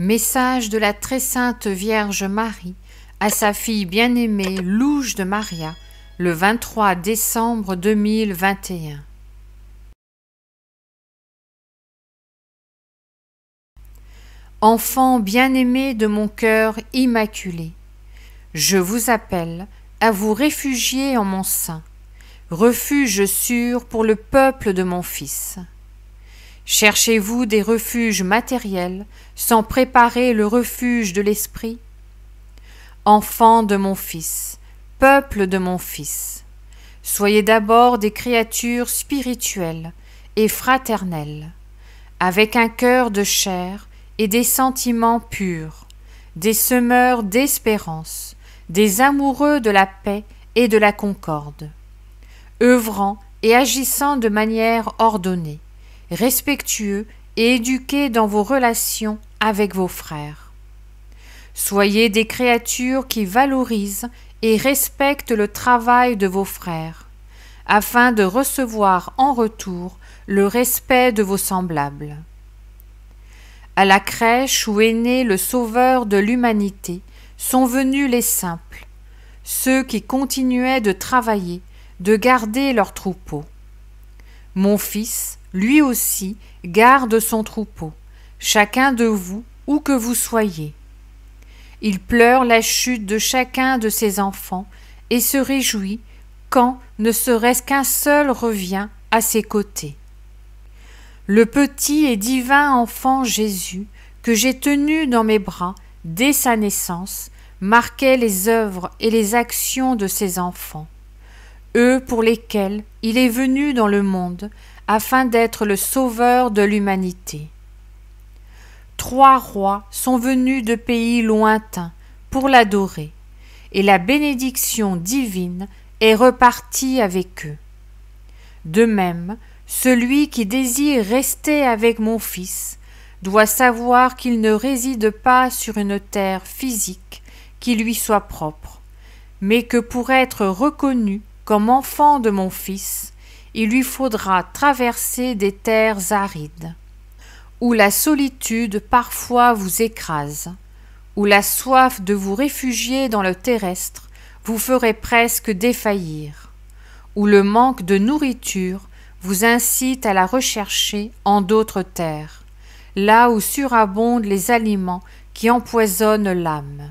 Message de la très sainte Vierge Marie à sa fille bien-aimée Louge de Maria le 23 décembre 2021. Enfant bien-aimé de mon cœur immaculé, je vous appelle à vous réfugier en mon sein, refuge sûr pour le peuple de mon Fils. Cherchez-vous des refuges matériels sans préparer le refuge de l'esprit Enfants de mon Fils, peuple de mon Fils, soyez d'abord des créatures spirituelles et fraternelles, avec un cœur de chair et des sentiments purs, des semeurs d'espérance, des amoureux de la paix et de la concorde, œuvrant et agissant de manière ordonnée, respectueux et éduqués dans vos relations avec vos frères. Soyez des créatures qui valorisent et respectent le travail de vos frères, afin de recevoir en retour le respect de vos semblables. À la crèche où est né le Sauveur de l'humanité sont venus les simples, ceux qui continuaient de travailler, de garder leurs troupeaux. Mon fils, lui aussi garde son troupeau, chacun de vous, où que vous soyez. Il pleure la chute de chacun de ses enfants et se réjouit quand ne serait-ce qu'un seul revient à ses côtés. Le petit et divin enfant Jésus, que j'ai tenu dans mes bras dès sa naissance, marquait les œuvres et les actions de ses enfants, eux pour lesquels il est venu dans le monde afin d'être le sauveur de l'humanité. Trois rois sont venus de pays lointains pour l'adorer, et la bénédiction divine est repartie avec eux. De même, celui qui désire rester avec mon Fils doit savoir qu'il ne réside pas sur une terre physique qui lui soit propre, mais que pour être reconnu comme enfant de mon Fils, il lui faudra traverser des terres arides, où la solitude parfois vous écrase, où la soif de vous réfugier dans le terrestre vous ferait presque défaillir, où le manque de nourriture vous incite à la rechercher en d'autres terres, là où surabondent les aliments qui empoisonnent l'âme.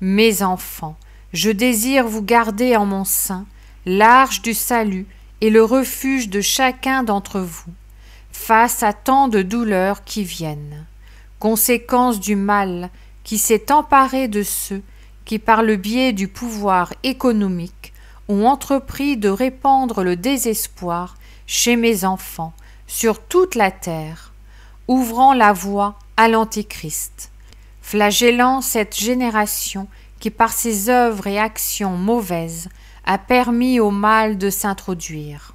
Mes enfants, je désire vous garder en mon sein, l'arche du salut et le refuge de chacun d'entre vous face à tant de douleurs qui viennent, conséquence du mal qui s'est emparé de ceux qui, par le biais du pouvoir économique, ont entrepris de répandre le désespoir chez mes enfants sur toute la terre, ouvrant la voie à l'Antichrist, flagellant cette génération qui, par ses œuvres et actions mauvaises, a permis au mal de s'introduire.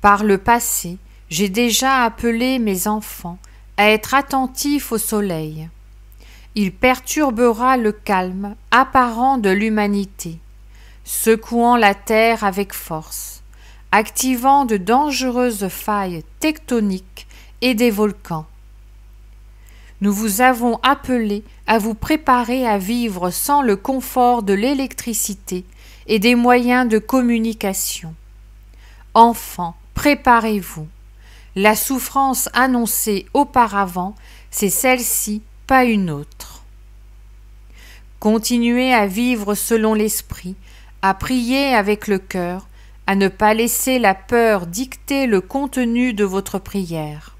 Par le passé, j'ai déjà appelé mes enfants à être attentifs au soleil. Il perturbera le calme apparent de l'humanité, secouant la terre avec force, activant de dangereuses failles tectoniques et des volcans. Nous vous avons appelé à vous préparer à vivre sans le confort de l'électricité et des moyens de communication. Enfants, préparez-vous. La souffrance annoncée auparavant, c'est celle-ci, pas une autre. Continuez à vivre selon l'esprit, à prier avec le cœur, à ne pas laisser la peur dicter le contenu de votre prière.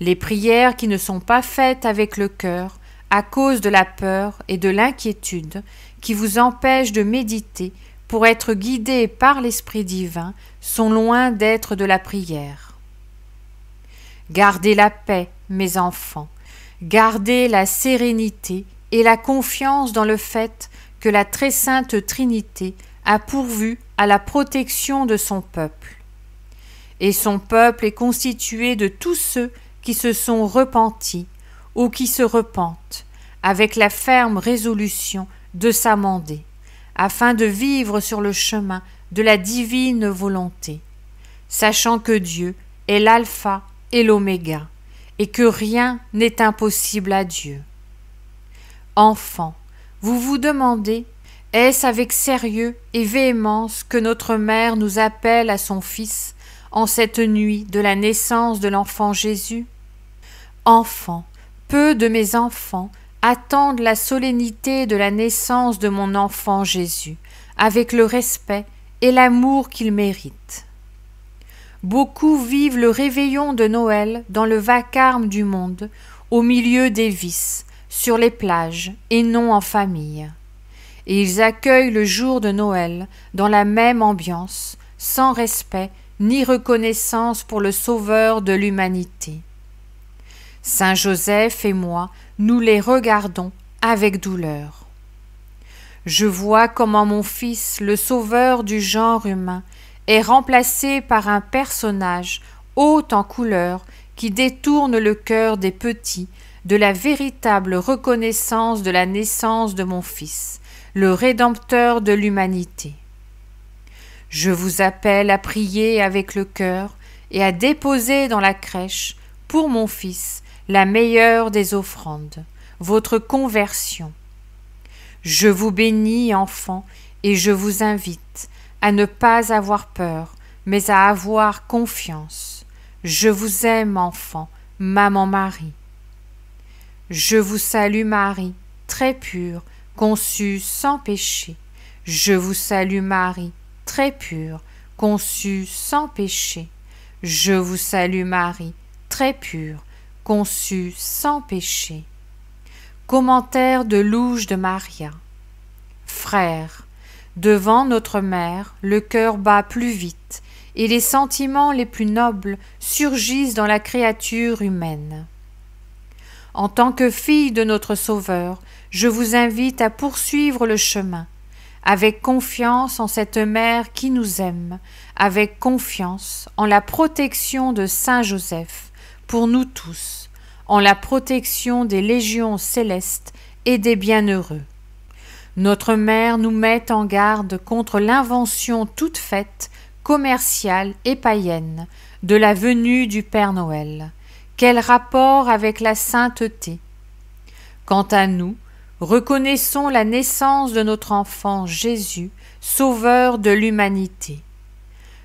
Les prières qui ne sont pas faites avec le cœur, à cause de la peur et de l'inquiétude, qui vous empêchent de méditer pour être guidés par l'Esprit divin sont loin d'être de la prière. Gardez la paix, mes enfants, gardez la sérénité et la confiance dans le fait que la très sainte Trinité a pourvu à la protection de son peuple. Et son peuple est constitué de tous ceux qui se sont repentis ou qui se repentent, avec la ferme résolution de s'amender, afin de vivre sur le chemin de la divine volonté, sachant que Dieu est l'alpha et l'oméga, et que rien n'est impossible à Dieu. Enfant, vous vous demandez est-ce avec sérieux et véhémence que notre mère nous appelle à son Fils en cette nuit de la naissance de l'enfant Jésus Enfant, peu de mes enfants attendent la solennité de la naissance de mon enfant Jésus, avec le respect et l'amour qu'il mérite. Beaucoup vivent le réveillon de Noël dans le vacarme du monde, au milieu des vices, sur les plages, et non en famille. Et ils accueillent le jour de Noël dans la même ambiance, sans respect ni reconnaissance pour le Sauveur de l'humanité. Saint Joseph et moi, nous les regardons avec douleur. Je vois comment mon fils, le sauveur du genre humain, est remplacé par un personnage haut en couleur qui détourne le cœur des petits de la véritable reconnaissance de la naissance de mon Fils, le Rédempteur de l'humanité. Je vous appelle à prier avec le cœur et à déposer dans la crèche, pour mon Fils, la meilleure des offrandes, votre conversion. Je vous bénis, enfant, et je vous invite à ne pas avoir peur, mais à avoir confiance. Je vous aime, enfant, maman Marie. Je vous salue, Marie, très pure, conçue sans péché. Je vous salue, Marie, très pure, conçue sans péché. Je vous salue, Marie, très pure, conçu sans péché. Commentaire de Louge de Maria. Frères, devant notre mère, le cœur bat plus vite et les sentiments les plus nobles surgissent dans la créature humaine. En tant que fille de notre Sauveur, je vous invite à poursuivre le chemin, avec confiance en cette mère qui nous aime, avec confiance en la protection de Saint Joseph, pour nous tous, en la protection des légions célestes et des bienheureux. Notre mère nous met en garde contre l'invention toute faite, commerciale et païenne, de la venue du Père Noël. Quel rapport avec la sainteté Quant à nous, reconnaissons la naissance de notre enfant Jésus, Sauveur de l'humanité.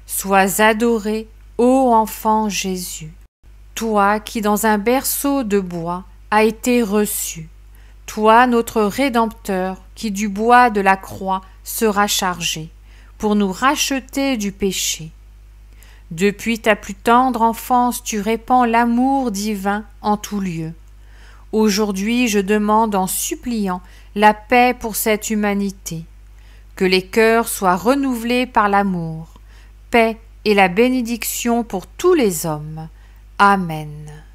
Sois adoré, ô enfant Jésus toi qui dans un berceau de bois a été reçu, toi notre Rédempteur qui du bois de la croix sera chargé pour nous racheter du péché. Depuis ta plus tendre enfance, tu répands l'amour divin en tout lieu. Aujourd'hui, je demande en suppliant la paix pour cette humanité, que les cœurs soient renouvelés par l'amour, paix et la bénédiction pour tous les hommes, Amen.